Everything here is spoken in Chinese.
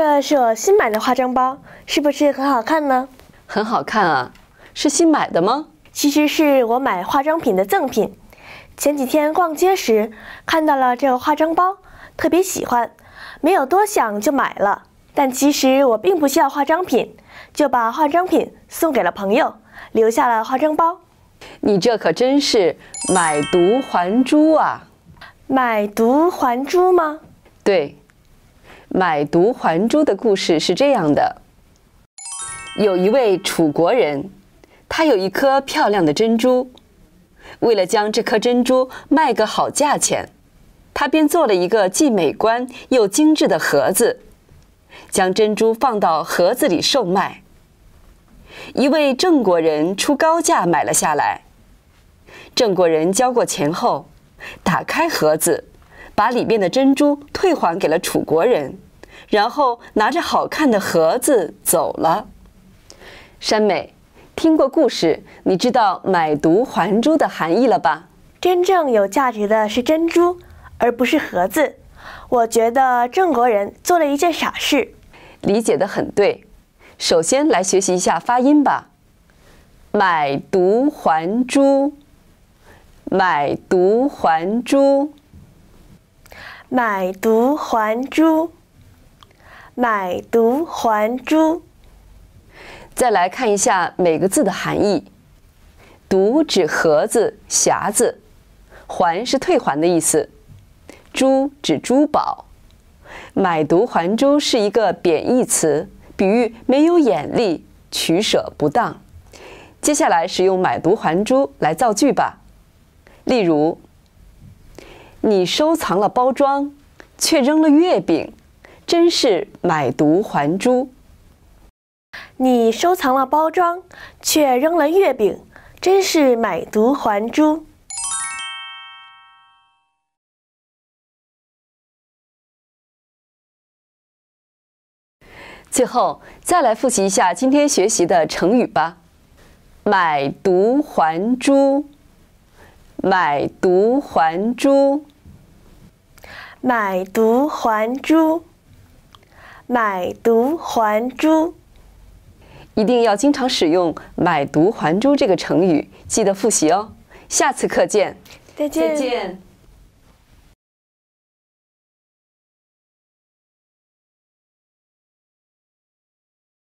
这是我新买的化妆包，是不是很好看呢？很好看啊，是新买的吗？其实是我买化妆品的赠品。前几天逛街时看到了这个化妆包，特别喜欢，没有多想就买了。但其实我并不需要化妆品，就把化妆品送给了朋友，留下了化妆包。你这可真是买椟还珠啊！买椟还珠吗？对。买椟还珠的故事是这样的：有一位楚国人，他有一颗漂亮的珍珠。为了将这颗珍珠卖个好价钱，他便做了一个既美观又精致的盒子，将珍珠放到盒子里售卖。一位郑国人出高价买了下来。郑国人交过钱后，打开盒子。把里面的珍珠退还给了楚国人，然后拿着好看的盒子走了。山美，听过故事，你知道“买椟还珠”的含义了吧？真正有价值的是珍珠，而不是盒子。我觉得郑国人做了一件傻事。理解的很对。首先来学习一下发音吧，“买椟还珠”，“买椟还珠”。买椟还珠。买椟还珠。再来看一下每个字的含义。椟指盒子、匣子。还是退还的意思。珠指珠宝。买椟还珠是一个贬义词，比喻没有眼力，取舍不当。接下来，使用买椟还珠来造句吧。例如。你收藏了包装，却扔了月饼，真是买椟还珠。你收藏了包装，却扔了月饼，真是买椟还珠。最后，再来复习一下今天学习的成语吧，“买椟还珠”。买椟还珠，买椟还珠，买椟还珠，一定要经常使用“买椟还珠”这个成语，记得复习哦。下次课见，再见。